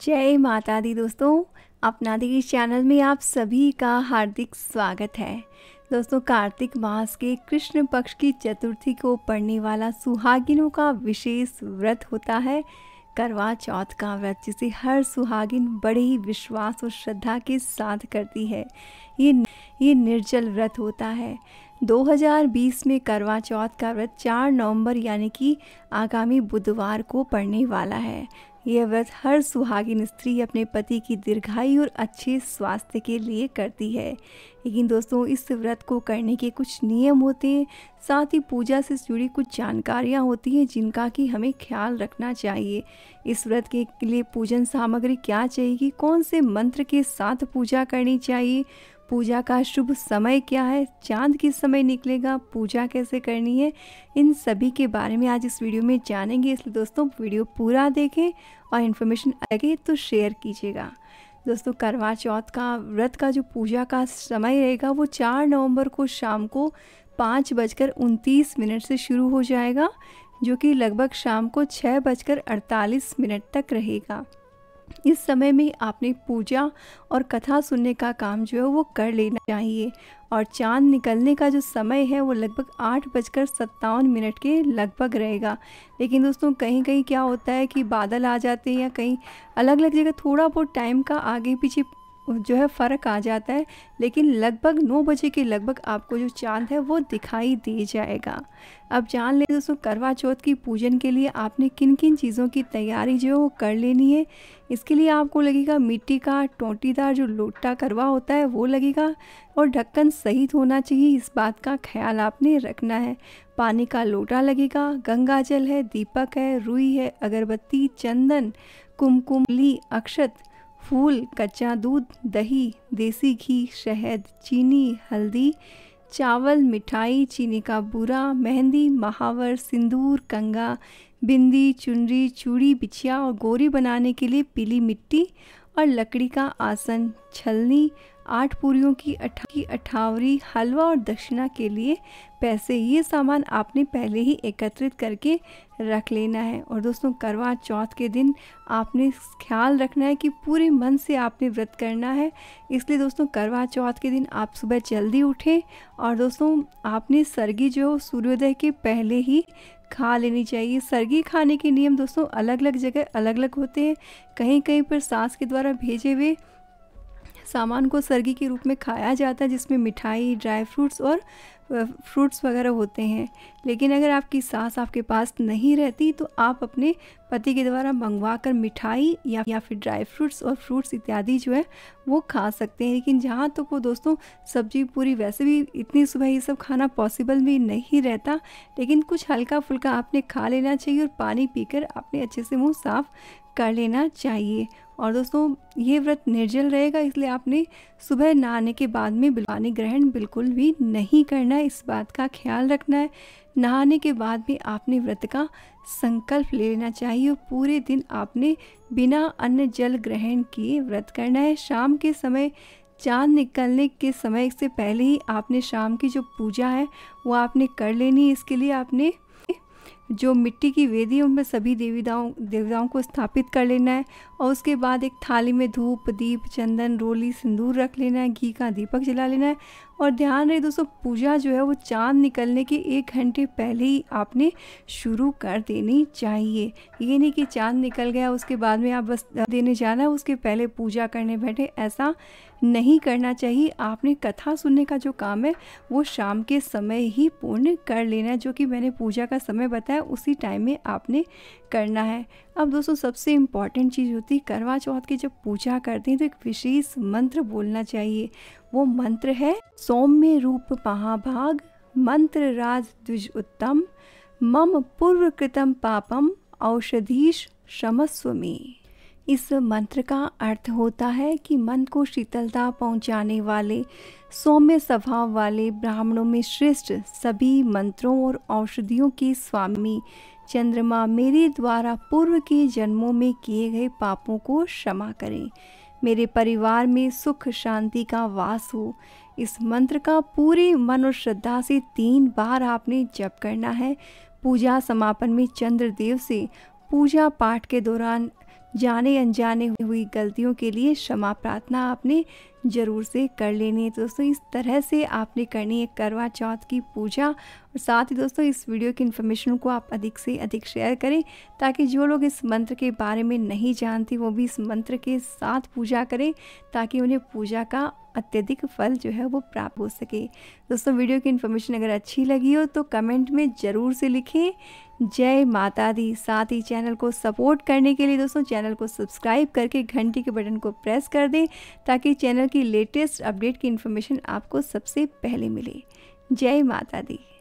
जय माता दी दोस्तों अपना दी इस चैनल में आप सभी का हार्दिक स्वागत है दोस्तों कार्तिक मास के कृष्ण पक्ष की चतुर्थी को पढ़ने वाला सुहागिनों का विशेष व्रत होता है करवा चौथ का व्रत जिसे हर सुहागिन बड़े ही विश्वास और श्रद्धा के साथ करती है ये ये निर्जल व्रत होता है 2020 में करवा चौथ का व्रत 4 नवंबर यानी कि आगामी बुधवार को पड़ने वाला है यह व्रत हर सुहागिन स्त्री अपने पति की दीर्घायु और अच्छे स्वास्थ्य के लिए करती है लेकिन दोस्तों इस व्रत को करने के कुछ नियम होते हैं साथ ही पूजा से जुड़ी कुछ जानकारियाँ होती हैं जिनका कि हमें ख्याल रखना चाहिए इस व्रत के लिए पूजन सामग्री क्या चाहिए कौन से मंत्र के साथ पूजा करनी चाहिए पूजा का शुभ समय क्या है चांद किस समय निकलेगा पूजा कैसे करनी है इन सभी के बारे में आज इस वीडियो में जानेंगे इसलिए दोस्तों वीडियो पूरा देखें और इन्फॉर्मेशन लगे तो शेयर कीजिएगा दोस्तों करवा चौथ का व्रत का जो पूजा का समय रहेगा वो चार नवंबर को शाम को पाँच बजकर उनतीस मिनट से शुरू हो जाएगा जो कि लगभग शाम को छः बजकर अड़तालीस मिनट तक रहेगा इस समय में आपने पूजा और कथा सुनने का काम जो है वो कर लेना चाहिए और चांद निकलने का जो समय है वो लगभग आठ बजकर सत्तावन मिनट के लगभग रहेगा लेकिन दोस्तों कहीं कहीं क्या होता है कि बादल आ जाते हैं या कहीं अलग अलग जगह थोड़ा बहुत टाइम का आगे पीछे जो है फ़र्क आ जाता है लेकिन लगभग नौ बजे के लगभग आपको जो चांद है वो दिखाई दे जाएगा अब जान लें दोस्तों करवा चौथ की पूजन के लिए आपने किन किन चीज़ों की तैयारी जो है वो कर लेनी है इसके लिए आपको लगेगा मिट्टी का टोटीदार जो लोटा करवा होता है वो लगेगा और ढक्कन सही होना चाहिए इस बात का ख्याल आपने रखना है पानी का लोटा लगेगा गंगा जल है दीपक है रुई है अगरबत्ती चंदन कुमकुम ली अक्षत फूल कच्चा दूध दही देसी घी शहद चीनी हल्दी चावल मिठाई चीनी का बूरा मेहंदी महावर सिंदूर कंगा बिंदी चुनरी चूड़ी बिछिया और गोरी बनाने के लिए पीली मिट्टी और लकड़ी का आसन छलनी आठ पूरियों की अठा की अठावरी हलवा और दक्षिणा के लिए पैसे ये सामान आपने पहले ही एकत्रित करके रख लेना है और दोस्तों करवा चौथ के दिन आपने ख्याल रखना है कि पूरे मन से आपने व्रत करना है इसलिए दोस्तों करवा चौथ के दिन आप सुबह जल्दी उठें और दोस्तों आपने सर्गी जो सूर्योदय के पहले ही खा लेनी चाहिए सर्गी खाने के नियम दोस्तों अलग अलग जगह अलग अलग होते हैं कहीं कहीं पर सांस के द्वारा भेजे हुए सामान को सर्गी के रूप में खाया जाता है जिसमें मिठाई ड्राई फ्रूट्स और फ्रूट्स वगैरह होते हैं लेकिन अगर आपकी सास आपके पास नहीं रहती तो आप अपने पति के द्वारा मंगवा कर मिठाई या या फिर ड्राई फ्रूट्स और फ्रूट्स इत्यादि जो है वो खा सकते हैं लेकिन जहाँ तक तो वो दोस्तों सब्जी पूरी वैसे भी इतनी सुबह ये सब खाना पॉसिबल भी नहीं रहता लेकिन कुछ हल्का फुल्का आपने खा लेना चाहिए और पानी पीकर आपने अच्छे से मुँह साफ़ कर लेना चाहिए और दोस्तों ये व्रत निर्जल रहेगा इसलिए आपने सुबह नहाने के बाद में पानी ग्रहण बिल्कुल भी नहीं करना करना है इस बात का ख्याल रखना है नहाने के बाद भी आपने व्रत का संकल्प ले लेना चाहिए और पूरे दिन आपने बिना अन्न जल ग्रहण किए व्रत करना है शाम के समय चांद निकलने के समय से पहले ही आपने शाम की जो पूजा है वो आपने कर लेनी है इसके लिए आपने जो मिट्टी की वेदी है उनमें सभी देवीदाओं देवताओं को स्थापित कर लेना है और उसके बाद एक थाली में धूप दीप चंदन रोली सिंदूर रख लेना है घी का दीपक जला लेना है और ध्यान रहे दोस्तों पूजा जो है वो चांद निकलने के एक घंटे पहले ही आपने शुरू कर देनी चाहिए ये नहीं कि चांद निकल गया उसके बाद में आप बस देने जाना है उसके पहले पूजा करने बैठे ऐसा नहीं करना चाहिए आपने कथा सुनने का जो काम है वो शाम के समय ही पूर्ण कर लेना है जो कि मैंने पूजा का समय बताया उसी टाइम में आपने करना है अब दोस्तों सबसे इम्पॉर्टेंट चीज़ होती है करवा चौथ की जब पूजा करते हैं तो एक विशेष मंत्र बोलना चाहिए वो मंत्र है सौम्य रूप महाभाग मंत्र राज द्विज उत्तम मम पूर्व कृतम पापम औषधीश शमस्व में इस मंत्र का अर्थ होता है कि मन को शीतलता पहुंचाने वाले सौम्य स्वभाव वाले ब्राह्मणों में श्रेष्ठ सभी मंत्रों और औषधियों के स्वामी चंद्रमा मेरे द्वारा पूर्व के जन्मों में किए गए पापों को क्षमा करें मेरे परिवार में सुख शांति का वास हो इस मंत्र का पूरे मन और श्रद्धा से तीन बार आपने जप करना है पूजा समापन में चंद्रदेव से पूजा पाठ के दौरान जाने अनजाने हुई गलतियों के लिए क्षमा प्रार्थना आपने ज़रूर से कर लेनी है तो दोस्तों इस तरह से आपने करनी है करवा चौथ की पूजा और साथ ही दोस्तों इस वीडियो की इन्फॉर्मेशन को आप अधिक से अधिक शेयर करें ताकि जो लोग इस मंत्र के बारे में नहीं जानते वो भी इस मंत्र के साथ पूजा करें ताकि उन्हें पूजा का अत्यधिक फल जो है वो प्राप्त हो सके दोस्तों वीडियो की इन्फॉर्मेशन अगर अच्छी लगी हो तो कमेंट में ज़रूर से लिखें जय माता दी साथ ही चैनल को सपोर्ट करने के लिए दोस्तों चैनल को सब्सक्राइब करके घंटी के बटन को प्रेस कर दें ताकि चैनल की लेटेस्ट अपडेट की इन्फॉर्मेशन आपको सबसे पहले मिले जय माता दी